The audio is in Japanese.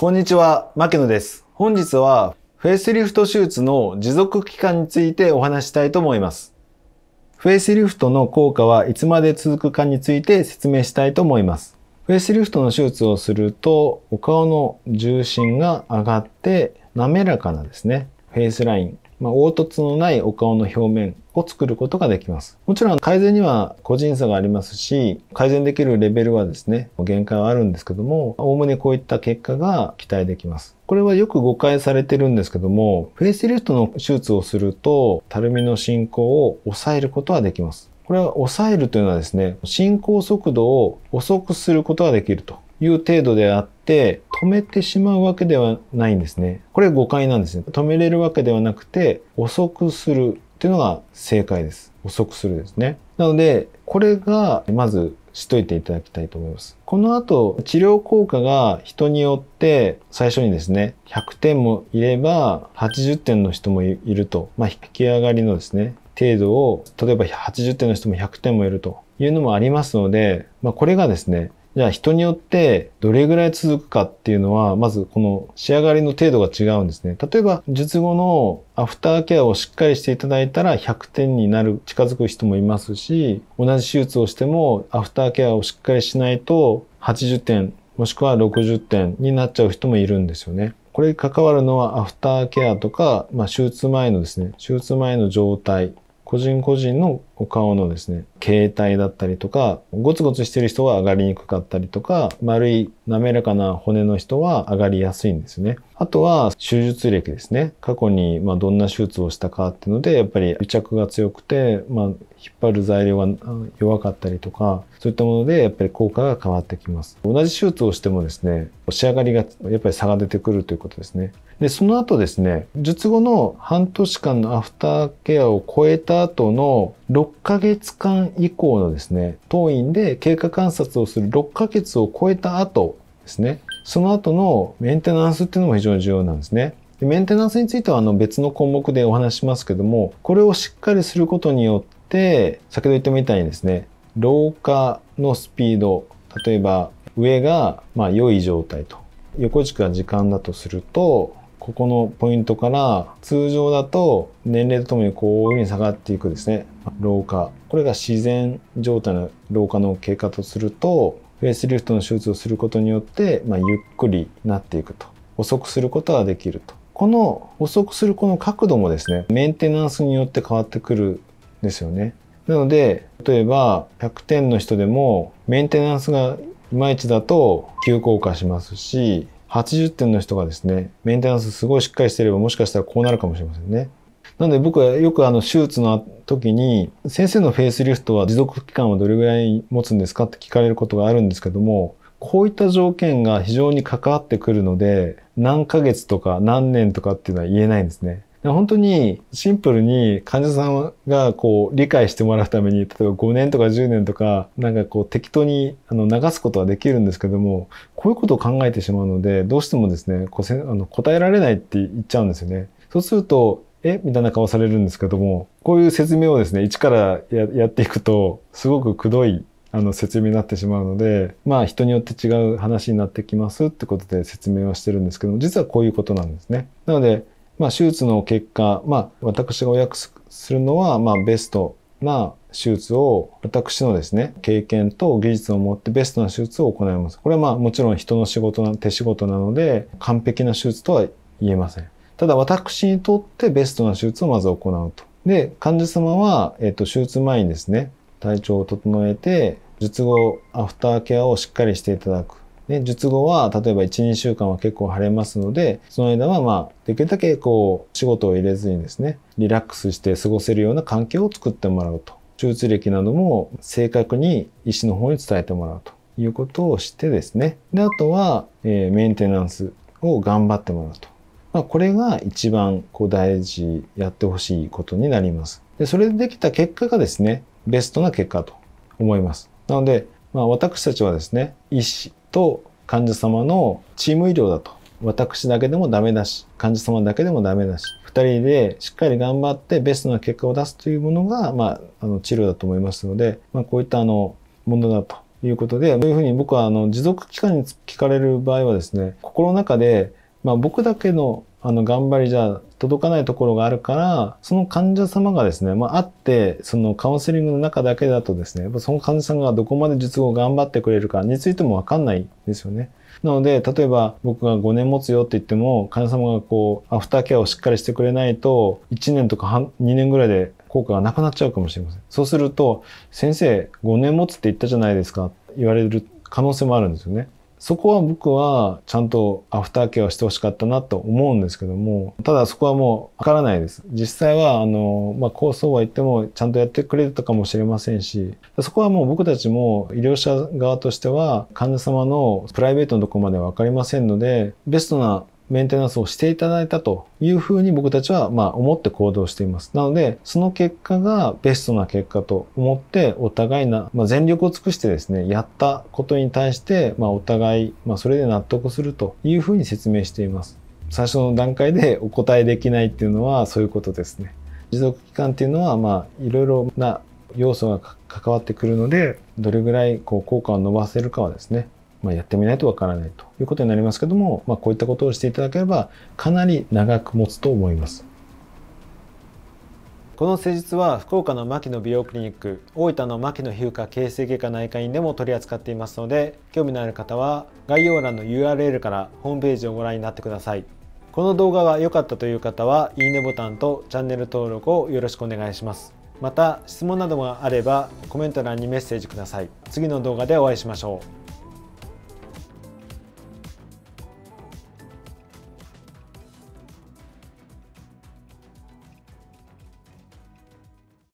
こんにちは、牧野です。本日はフェイスリフト手術の持続期間についてお話したいと思います。フェイスリフトの効果はいつまで続くかについて説明したいと思います。フェイスリフトの手術をするとお顔の重心が上がって滑らかなですね、フェイスラインまあ、凹凸のないお顔の表面を作ることができます。もちろん改善には個人差がありますし、改善できるレベルはですね、限界はあるんですけども、おおむねこういった結果が期待できます。これはよく誤解されてるんですけども、フェイスリフトの手術をすると、たるみの進行を抑えることはできます。これは抑えるというのはですね、進行速度を遅くすることができると。いう程度であって、止めてしまうわけではないんですね。これ誤解なんですね。止めれるわけではなくて、遅くするっていうのが正解です。遅くするですね。なので、これがまずしといていただきたいと思います。この後、治療効果が人によって最初にですね、100点もいれば80点の人もいると、まあ、引き上がりのですね、程度を、例えば80点の人も100点もいるというのもありますので、まあ、これがですね、じゃあ人によってどれぐらい続くかっていうのは、まずこの仕上がりの程度が違うんですね。例えば、術後のアフターケアをしっかりしていただいたら100点になる、近づく人もいますし、同じ手術をしてもアフターケアをしっかりしないと80点、もしくは60点になっちゃう人もいるんですよね。これに関わるのはアフターケアとか、まあ、手術前のですね、手術前の状態、個人個人のお顔のですね、形態だったりとか、ゴツゴツしてる人は上がりにくかったりとか、丸い滑らかな骨の人は上がりやすいんですね。あとは、手術歴ですね。過去に、まどんな手術をしたかっていうので、やっぱり癒着が強くて、まあ、引っ張る材料が弱かったりとか、そういったもので、やっぱり効果が変わってきます。同じ手術をしてもですね、仕上がりが、やっぱり差が出てくるということですね。で、その後ですね、術後の半年間のアフターケアを超えた後の6ヶ月間以降のですね、当院で経過観察をする6ヶ月を超えた後ですね、その後のメンテナンスっていうのも非常に重要なんですね。でメンテナンスについてはあの別の項目でお話しますけども、これをしっかりすることによって、先ほど言ったみたいにですね、老化のスピード、例えば上がま良い状態と、横軸が時間だとすると、ここのポイントから通常だと年齢とともにこういうふうに下がっていくですね老化これが自然状態の老化の経過とするとフェイスリフトの手術をすることによって、まあ、ゆっくりなっていくと遅くすることはできるとこの遅くするこの角度もですねメンテナンスによって変わってくるんですよねなので例えば100点の人でもメンテナンスがいまいちだと急降下しますし80点の人がですね、メンテナンスすごいしっかりしてればもしかしたらこうなるかもしれませんね。なので僕はよくあの手術の時に、先生のフェイスリフトは持続期間はどれぐらい持つんですかって聞かれることがあるんですけども、こういった条件が非常に関わってくるので、何ヶ月とか何年とかっていうのは言えないんですね。本当にシンプルに患者さんがこう理解してもらうために例えば5年とか10年とかなんかこう適当にあの流すことはできるんですけどもこういうことを考えてしまうのでどうしてもですねこせあの答えられないって言っちゃうんですよね。そうするとえみたいな顔されるんですけどもこういう説明をですね一からやっていくとすごくくどいあの説明になってしまうのでまあ人によって違う話になってきますってことで説明はしてるんですけども実はこういうことなんですね。なのでまあ、手術の結果、まあ、私がお約束するのは、まあ、ベストな手術を、私のですね、経験と技術を持ってベストな手術を行います。これはまあ、もちろん人の仕事な、手仕事なので、完璧な手術とは言えません。ただ、私にとってベストな手術をまず行うと。で、患者様は、えっ、と、手術前にですね、体調を整えて、術後、アフターケアをしっかりしていただく。ね、術後は例えば1、2週間は結構腫れますので、その間はまあ、できるだけこう、仕事を入れずにですね、リラックスして過ごせるような環境を作ってもらうと。手術歴なども正確に医師の方に伝えてもらうということをしてですね。で、あとは、えー、メンテナンスを頑張ってもらうと。まあ、これが一番こう大事やってほしいことになります。で、それでできた結果がですね、ベストな結果と思います。なので、まあ、私たちはですね、医師、と患者様のチーム医療だと私だけでもダメだし患者様だけでもダメだし2人でしっかり頑張ってベストな結果を出すというものが、まあ、あの治療だと思いますので、まあ、こういったあのものだということでそういうふうに僕はあの持続期間に聞かれる場合はですね心の中で、まあ、僕だけのあの頑張りじゃ届かないところがあるからその患者様がですね、まあ、あってそのカウンセリングの中だけだとですねやっぱその患者さんがどこまで術後頑張ってくれるかについてもわかんないですよね。なので例えば僕が5年持つよって言っても患者様がこうアフターケアをしっかりしてくれないと1年とか2年ぐらいで効果がなくなっちゃうかもしれません。そうすると先生5年持つって言ったじゃないですか言われる可能性もあるんですよね。そこは僕はちゃんとアフターケアをしてほしかったなと思うんですけども、ただそこはもうわからないです。実際は、あの、まあ、構想は言ってもちゃんとやってくれたかもしれませんし、そこはもう僕たちも医療者側としては患者様のプライベートのとこまではわかりませんので、ベストなメンテナンスをしていただいたというふうに僕たちはま思って行動しています。なので、その結果がベストな結果と思って、お互いな、まあ、全力を尽くしてですね、やったことに対して、まお互い、まそれで納得するというふうに説明しています。最初の段階で お答えできないっていうのはそういうことですね。持続期間っていうのは、まあ、いろいろな要素が関わってくるので、どれぐらいこう効果を伸ばせるかはですね、まあ、やってみないとわからないということになりますけども、まあ、こういったことをしていただければかなり長く持つと思いますこの施術は福岡の牧野美容クリニック大分の牧野皮膚科形成外科内科院でも取り扱っていますので興味のある方は概要欄の URL からホームページをご覧になってくださいこの動画が良かったという方はいいねボタンとチャンネル登録をよろしくお願いしますまた質問などがあればコメント欄にメッセージください次の動画でお会いしましょう